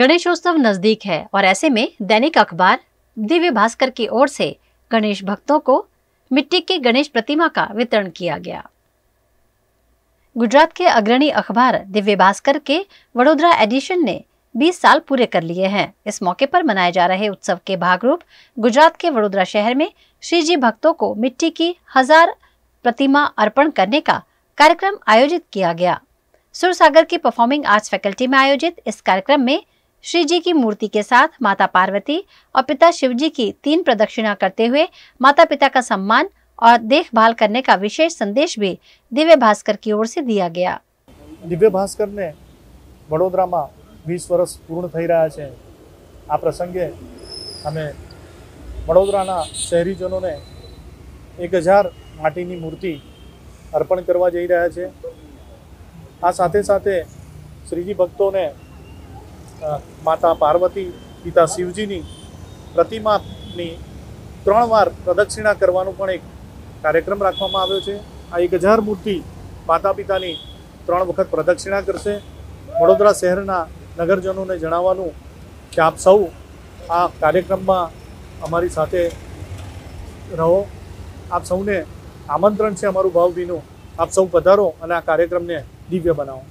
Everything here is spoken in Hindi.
गणेशोत्सव नजदीक है और ऐसे में दैनिक अखबार दिव्य भास्कर की ओर से गणेश भक्तों को मिट्टी की गणेश प्रतिमा का वितरण किया गया गुजरात के अग्रणी अखबार दिव्य भास्कर के वडोदरा एडिशन ने 20 साल पूरे कर लिए हैं इस मौके पर मनाए जा रहे उत्सव के भाग रूप गुजरात के वडोदरा शहर में श्रीजी भक्तों को मिट्टी की हजार प्रतिमा अर्पण करने का कार्यक्रम आयोजित किया गया सुरसागर की परफॉर्मिंग आर्ट्स फैकल्टी में आयोजित इस कार्यक्रम में श्री जी की मूर्ति के साथ माता पार्वती और पिता शिव जी की तीन प्रदक्षिणा करते हुए माता पिता का सम्मान और देखभाल करने का विशेष संदेश भी दिव्य भास्कर की ओर से दिया गया दिव्य भास्कर ने वडोदरा में वीस वर्ष पूर्ण थी रहा है आ प्रसंगे हमें वडोदरा शहरीजनों ने एक हज़ार माटी मूर्ति अर्पण करने जा रहा है आ साथ साथ श्रीजी भक्तों ने માતા પાર્વતી પિતા શિવજીની પ્રતિમાની ત્રણ વાર પ્રદક્ષિણા કરવાનો પણ એક કાર્યક્રમ રાખવામાં આવ્યો છે આ એક હજાર મૂર્તિ માતા પિતાની ત્રણ વખત પ્રદક્ષિણા કરશે વડોદરા શહેરના નગરજનોને જણાવવાનું કે આપ સૌ આ કાર્યક્રમમાં અમારી સાથે રહો આપ સૌને આમંત્રણ છે અમારું ભાવભીનું આપ સૌ પધારો અને આ કાર્યક્રમને દિવ્ય બનાવો